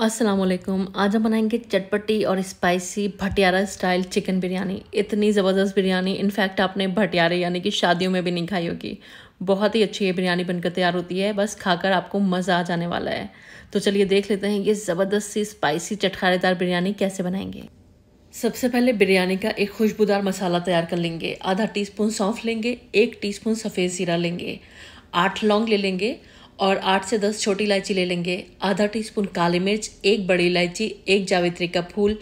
असलम आज हम बनाएंगे चटपटी और spicy Bhatiyara style chicken biryani इतनी ज़बरदस्त बिरयानी इनफैक्ट आपने भटियारे यानी कि शादियों में भी नहीं खाई होगी बहुत ही अच्छी ये बिरयानी बनकर तैयार होती है बस खाकर आपको मज़ा आ जाने वाला है तो चलिए देख लेते हैं ये ज़बरदस्त सी स्पाइसी चटखारेदार बिरयानी कैसे बनाएंगे सबसे पहले बिरयानी का एक खुशबूदार मसाला तैयार कर लेंगे आधा स्पून सौंफ लेंगे एक स्पून सफ़ेद ज़ीरा लेंगे आठ लौंग ले लेंगे ले और आठ से दस छोटी इलायची ले लेंगे आधा टीस्पून काली मिर्च एक बड़ी इलायची एक जावित्री का फूल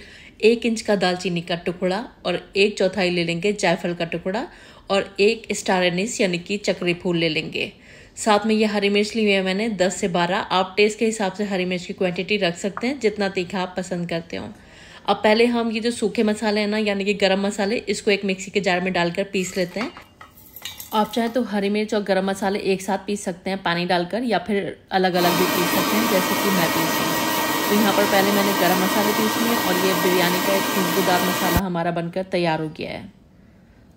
एक इंच का दालचीनी का टुकड़ा और एक चौथाई ले लेंगे जायफल का टुकड़ा और एक स्टार एनिस यानी कि चक्री फूल ले लेंगे साथ में ये हरी मिर्च ली हुई है मैंने दस से बारह आप टेस्ट के हिसाब से हरी मिर्च की क्वांटिटी रख सकते हैं जितना तीखा आप पसंद करते हो अब पहले हम ये जो सूखे मसाले हैं ना यानी कि गरम मसाले इसको एक मिक्सी के जार में डालकर पीस लेते हैं आप चाहे तो हरी मिर्च और गरम मसाले एक साथ पीस सकते हैं पानी डालकर या फिर अलग अलग भी पीस सकते हैं जैसे कि मैं पीस हूँ तो यहाँ पर पहले मैंने गरम मसाले पीस लिए और ये बिरयानी का एक खुशबूदार मसाला हमारा बनकर तैयार हो गया है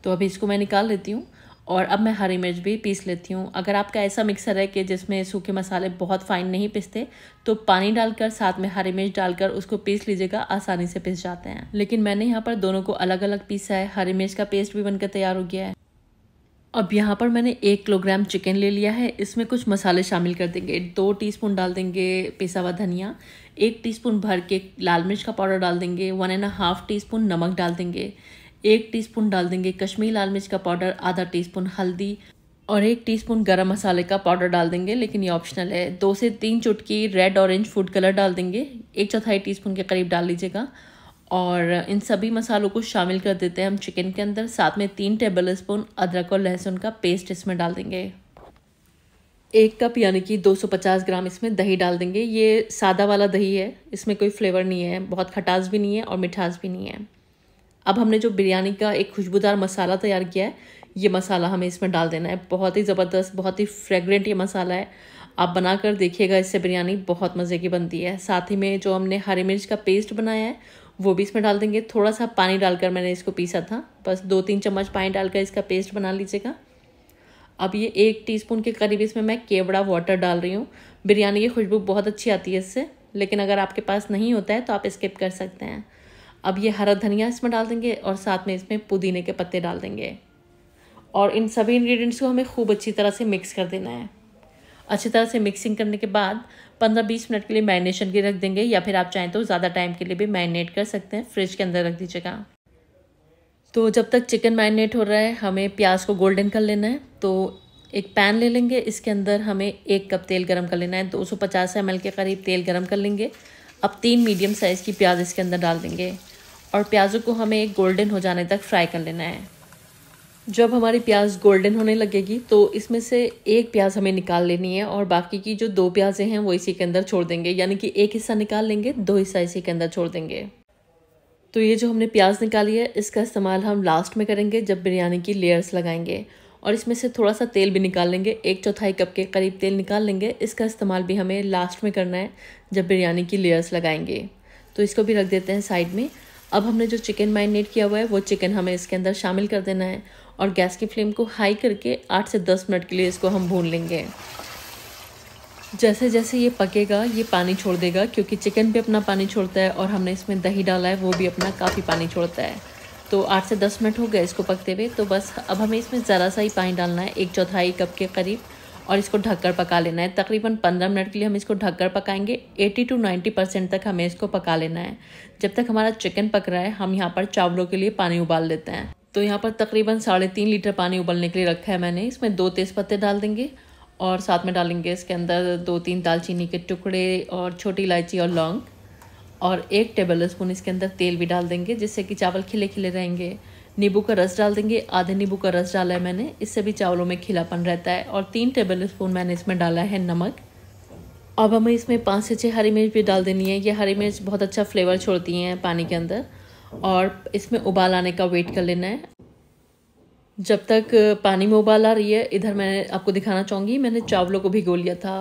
तो अभी इसको मैं निकाल लेती हूँ और अब मैं हरी मिर्च भी पीस लेती हूँ अगर आपका ऐसा मिक्सर है कि जिसमें सूखे मसाले बहुत फाइन नहीं पिसते तो पानी डालकर साथ में हरी मिर्च डालकर उसको पीस लीजिएगा आसानी से पिस जाते हैं लेकिन मैंने यहाँ पर दोनों को अलग अलग पीसा है हरी मिर्च का पेस्ट भी बनकर तैयार हो गया है अब यहाँ पर मैंने एक किलोग्राम चिकन ले लिया है इसमें कुछ मसाले शामिल कर देंगे दो टीस्पून डाल देंगे पिसा हुआ धनिया एक टीस्पून भर के लाल मिर्च का पाउडर डाल देंगे one and half teaspoon नमक डाल देंगे एक टीस्पून डाल देंगे कश्मीरी लाल मिर्च का पाउडर आधा टीस्पून हल्दी और एक टीस्पून गरम मसाले का पाउडर डाल देंगे लेकिन ये ऑप्शनल है दो से तीन चुटकी रेड ऑरेंज फूड कलर डाल देंगे एक चौथाई टीस्पून के करीब डाल लीजिएगा और इन सभी मसालों को शामिल कर देते हैं हम चिकन के अंदर साथ में तीन टेबल स्पून अदरक और लहसुन का पेस्ट इसमें डाल देंगे एक कप यानी कि 250 ग्राम इसमें दही डाल देंगे ये सादा वाला दही है इसमें कोई फ्लेवर नहीं है बहुत खटास भी नहीं है और मिठास भी नहीं है अब हमने जो बिरयानी का एक खुशबूदार मसाला तैयार किया है ये मसाला हमें इसमें डाल देना है बहुत ही ज़बरदस्त बहुत ही फ्रेगरेंट ये मसाला है आप बना कर देखिएगा इससे बिरयानी बहुत मज़े की बनती है साथ ही में जो हमने हरी मिर्च का पेस्ट बनाया है वो भी इसमें डाल देंगे थोड़ा सा पानी डालकर मैंने इसको पीसा था बस दो तीन चम्मच पानी डालकर इसका पेस्ट बना लीजिएगा अब ये एक टीस्पून के करीब इसमें मैं केवड़ा वाटर डाल रही हूँ बिरयानी की खुशबू बहुत अच्छी आती है इससे लेकिन अगर आपके पास नहीं होता है तो आप स्किप कर सकते हैं अब ये हरा धनिया इसमें डाल देंगे और साथ में इसमें पुदीने के पत्ते डाल देंगे और इन सभी इन्ग्रीडियंट्स को हमें खूब अच्छी तरह से मिक्स कर देना है अच्छी तरह से मिक्सिंग करने के बाद पंद्रह बीस मिनट के लिए मैरिनेशन के रख देंगे या फिर आप चाहें तो ज़्यादा टाइम के लिए भी मैरिनेट कर सकते हैं फ्रिज के अंदर रख दीजिएगा तो जब तक चिकन मैरिनेट हो रहा है हमें प्याज को गोल्डन कर लेना है तो एक पैन ले लेंगे इसके अंदर हमें एक कप तेल गरम कर लेना है 250 सौ पचास के करीब तेल गरम कर लेंगे अब तीन मीडियम साइज़ की प्याज इसके अंदर डाल देंगे और प्याज़ों को हमें एक गोल्डन हो जाने तक फ्राई कर लेना है जब हमारी प्याज गोल्डन होने लगेगी तो इसमें से एक प्याज हमें निकाल लेनी है और बाकी की जो दो प्याजें हैं वो इसी के अंदर छोड़ देंगे यानी कि एक हिस्सा निकाल लेंगे दो हिस्सा इसी के अंदर छोड़ देंगे तो ये जो हमने प्याज निकाली है इसका इस्तेमाल हम लास्ट में करेंगे जब बिरयानी की लेयर्स लगाएंगे और इसमें से थोड़ा सा तेल भी निकाल लेंगे एक चौथाई कप के करीब तेल निकाल लेंगे इसका इस्तेमाल भी हमें लास्ट में करना है जब बिरयानी की लेयर्स लगाएंगे तो इसको भी रख देते हैं साइड में अब हमने जो चिकन मैरिनेट किया हुआ है वो चिकन हमें इसके अंदर शामिल कर देना है और गैस की फ्लेम को हाई करके आठ से दस मिनट के लिए इसको हम भून लेंगे जैसे जैसे ये पकेगा ये पानी छोड़ देगा क्योंकि चिकन भी अपना पानी छोड़ता है और हमने इसमें दही डाला है वो भी अपना काफ़ी पानी छोड़ता है तो आठ से दस मिनट हो गए इसको पकते हुए तो बस अब हमें इसमें ज़रा सा ही पानी डालना है एक चौथाई कप के करीब और इसको ढककर पका लेना है तकरीबन पंद्रह मिनट के लिए हम इसको ढककर पकाएंगे एटी टू नाइन्टी परसेंट तक हमें इसको पका लेना है जब तक हमारा चिकन पक रहा है हम यहाँ पर चावलों के लिए पानी उबाल लेते हैं तो यहाँ पर तकरीबन साढ़े तीन लीटर पानी उबलने के लिए रखा है मैंने इसमें दो तेज़ पत्ते डाल देंगे और साथ में डालेंगे इसके अंदर दो तीन दालचीनी के टुकड़े और छोटी इलायची और लौंग और एक टेबल स्पून इसके अंदर तेल भी डाल देंगे जिससे कि चावल खिले खिले रहेंगे नींबू का रस डाल देंगे आधे नींबू का रस डाला है मैंने इससे भी चावलों में खिलापन रहता है और तीन टेबल स्पून मैंने इसमें डाला है नमक अब हमें इसमें पाँच से छः हरी मिर्च भी डाल देनी है ये हरी मिर्च बहुत अच्छा फ्लेवर छोड़ती हैं पानी के अंदर और इसमें उबाल आने का वेट कर लेना है जब तक पानी में उबाल आ रही है इधर मैं आपको दिखाना चाहूँगी मैंने चावलों को भिगो लिया था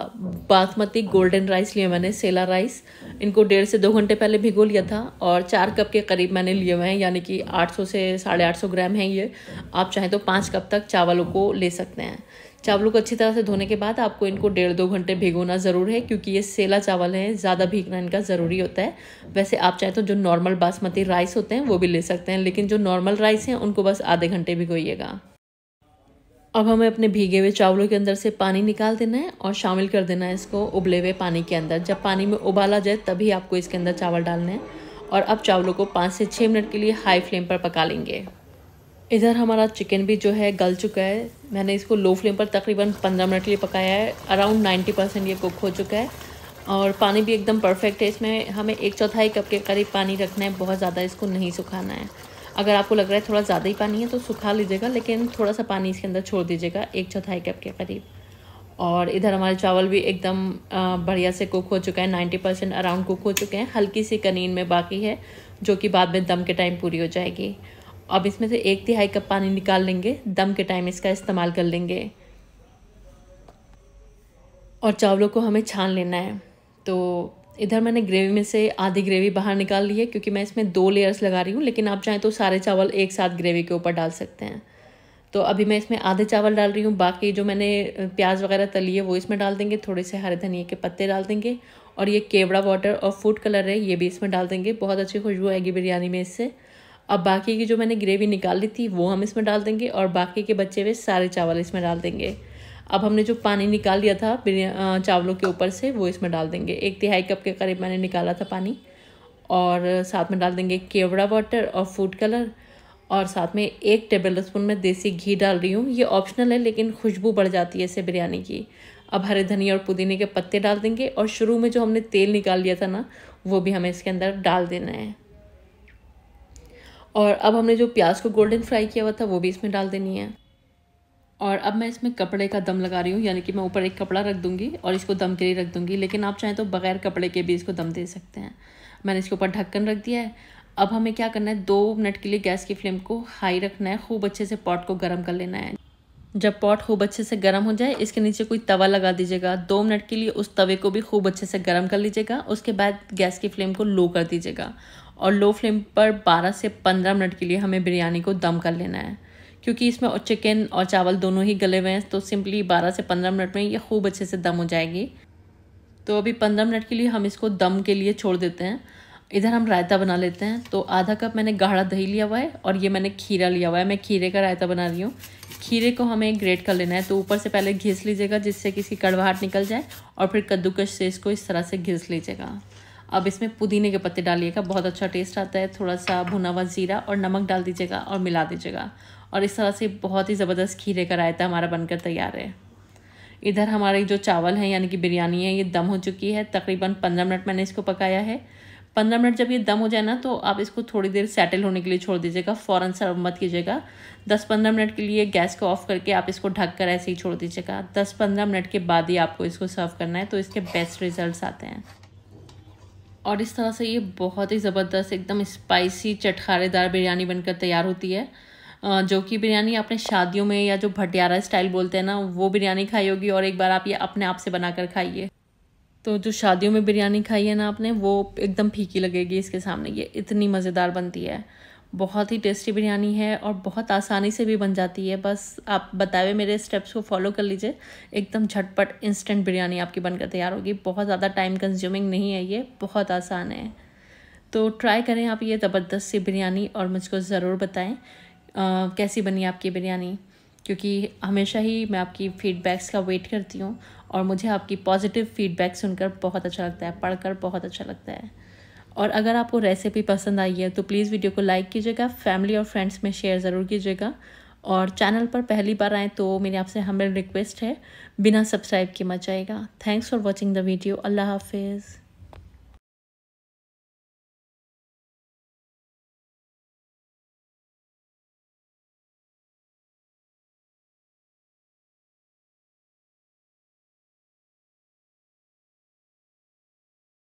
बासमती गोल्डन राइस लिया मैंने सेला राइस इनको डेढ़ से दो घंटे पहले भिगो लिया था और चार कप के करीब मैंने लिए हुए हैं यानी कि 800 से साढ़े आठ ग्राम हैं ये आप चाहें तो पाँच कप तक चावलों को ले सकते हैं चावलों को अच्छी तरह से धोने के बाद आपको इनको डेढ़ दो घंटे भिगोना ज़रूर है क्योंकि ये सेला चावल है ज़्यादा भीगना इनका ज़रूरी होता है वैसे आप चाहे तो जो नॉर्मल बासमती राइस होते हैं वो भी ले सकते हैं लेकिन जो नॉर्मल राइस हैं उनको बस आधे घंटे भिगोइएगा अब हमें अपने भीगे हुए चावलों के अंदर से पानी निकाल देना है और शामिल कर देना है इसको उबले हुए पानी के अंदर जब पानी में उबाला जाए तभी आपको इसके अंदर चावल डालने हैं और अब चावलों को पाँच से छः मिनट के लिए हाई फ्लेम पर पका लेंगे इधर हमारा चिकन भी जो है गल चुका है मैंने इसको लो फ्लेम पर तकरीबन पंद्रह मिनट के लिए पकाया है अराउंड नाइन्टी परसेंट ये कुक हो चुका है और पानी भी एकदम परफेक्ट है इसमें हमें एक चौथाई कप के करीब पानी रखना है बहुत ज़्यादा इसको नहीं सुखाना है अगर आपको लग रहा है थोड़ा ज़्यादा ही पानी है तो सुखा लीजिएगा लेकिन थोड़ा सा पानी इसके अंदर छोड़ दीजिएगा एक चौथाई कप के करीब और इधर हमारे चावल भी एकदम बढ़िया से कुक हो चुका है नाइन्टी परसेंट अराउंड कुक हो चुके हैं हल्की सी कनीन में बाकी है जो कि बाद में दम के टाइम पूरी हो जाएगी अब इसमें से एक तिहाई कप पानी निकाल लेंगे दम के टाइम इसका इस्तेमाल कर लेंगे और चावलों को हमें छान लेना है तो इधर मैंने ग्रेवी में से आधी ग्रेवी बाहर निकाल ली है क्योंकि मैं इसमें दो लेयर्स लगा रही हूँ लेकिन आप चाहें तो सारे चावल एक साथ ग्रेवी के ऊपर डाल सकते हैं तो अभी मैं इसमें आधे चावल डाल रही हूँ बाकी जो मैंने प्याज वगैरह तली है वो इसमें डाल देंगे थोड़े से हरे धनिए के पत्ते डाल देंगे और ये केवड़ा वाटर और फूड कलर है ये भी इसमें डाल देंगे बहुत अच्छी खुशबू आएगी बिरयानी में इससे अब बाकी की जो मैंने ग्रेवी निकाली थी वो हम इसमें डाल देंगे और बाकी के बच्चे हुए सारे चावल इसमें डाल देंगे अब हमने जो पानी निकाल लिया था चावलों के ऊपर से वो इसमें डाल देंगे एक तिहाई कप के करीब मैंने निकाला था पानी और साथ में डाल देंगे केवड़ा वाटर और फूड कलर और साथ में एक टेबल स्पून में देसी घी डाल रही हूँ ये ऑप्शनल है लेकिन खुशबू बढ़ जाती है इसे बिरयानी की अब हरे धनिया और पुदीने के पत्ते डाल देंगे और शुरू में जो हमने तेल निकाल लिया था ना वो भी हमें इसके अंदर डाल देना है और अब हमने जो प्याज को गोल्डन फ्राई किया हुआ था वो भी इसमें डाल देनी है और अब मैं इसमें कपड़े का दम लगा रही हूँ यानी कि मैं ऊपर एक कपड़ा रख दूँगी और इसको दम के लिए रख दूँगी लेकिन आप चाहें तो बगैर कपड़े के भी इसको दम दे सकते हैं मैंने इसके ऊपर ढक्कन रख दिया है अब हमें क्या करना है दो मिनट के लिए गैस की फ्लेम को हाई रखना है खूब अच्छे से पॉट को गर्म कर लेना है जब पॉट खूब अच्छे से गर्म हो जाए इसके नीचे कोई तवा लगा दीजिएगा दो मिनट के लिए उस तवे को भी खूब अच्छे से गर्म कर लीजिएगा उसके बाद गैस की फ्लेम को लो कर दीजिएगा और लो फ्लेम पर 12 से 15 मिनट के लिए हमें बिरयानी को दम कर लेना है क्योंकि इसमें और चिकन और चावल दोनों ही गले हुए हैं तो सिंपली 12 से 15 मिनट में ये खूब अच्छे से दम हो जाएगी तो अभी 15 मिनट के लिए हम इसको दम के लिए छोड़ देते हैं इधर हम रायता बना लेते हैं तो आधा कप मैंने गाढ़ा दही लिया हुआ है और ये मैंने खीरा लिया हुआ है मैं खीरे का रायता बना रही हूँ खीरे को हमें ग्रेट कर लेना है तो ऊपर से पहले घिस लीजिएगा जिससे किसी कड़वाहट निकल जाए और फिर कद्दूकश से इसको इस तरह से घिस लीजिएगा अब इसमें पुदीने के पत्ते डालिएगा बहुत अच्छा टेस्ट आता है थोड़ा सा भुना हुआ ज़ीरा और नमक डाल दीजिएगा और मिला दीजिएगा और इस तरह से बहुत ही ज़बरदस्त खीरे का रायता हमारा बनकर तैयार है इधर हमारे जो चावल हैं यानी कि बिरयानी है ये दम हो चुकी है तकरीबन पंद्रह मिनट मैंने इसको पकाया है पंद्रह मिनट जब ये दम हो जाए ना तो आप इसको थोड़ी देर सेटल होने के लिए छोड़ दीजिएगा फ़ौरन सर्व मत कीजिएगा दस पंद्रह मिनट के लिए गैस को ऑफ करके आप इसको ढक कर ऐसे ही छोड़ दीजिएगा दस पंद्रह मिनट के बाद ही आपको इसको सर्व करना है तो इसके बेस्ट रिजल्ट आते हैं और इस तरह से ये बहुत ही ज़बरदस्त एकदम स्पाइसी चटखारेदार बिरयानी बनकर तैयार होती है जो कि बिरयानी आपने शादियों में या जो भटियारा स्टाइल बोलते हैं ना वो बिरयानी खाई होगी और एक बार आप ये अपने आप से बनाकर खाइए तो जो शादियों में बिरयानी खाई है ना आपने वो एकदम फीकी लगेगी इसके सामने ये इतनी मज़ेदार बनती है बहुत ही टेस्टी बिरयानी है और बहुत आसानी से भी बन जाती है बस आप बताए हुए मेरे स्टेप्स को फॉलो कर लीजिए एकदम झटपट इंस्टेंट बिरयानी आपकी बनकर तैयार होगी बहुत ज़्यादा टाइम कंज्यूमिंग नहीं है ये बहुत आसान है तो ट्राई करें आप ये ज़बरदस्त सी बिरयानी और मुझको ज़रूर बताएं कैसी बनी आपकी बिरयानी क्योंकि हमेशा ही मैं आपकी फ़ीडबैक्स का वेट करती हूँ और मुझे आपकी पॉजिटिव फीडबैक सुनकर बहुत अच्छा लगता है पढ़कर बहुत अच्छा लगता है और अगर आपको रेसिपी पसंद आई है तो प्लीज़ वीडियो को लाइक कीजिएगा फैमिली और फ्रेंड्स में शेयर ज़रूर कीजिएगा और चैनल पर पहली बार आएँ तो मेरी आपसे हमें रिक्वेस्ट है बिना सब्सक्राइब के मचाएगा thanks for watching the video अल्लाह हाफिज़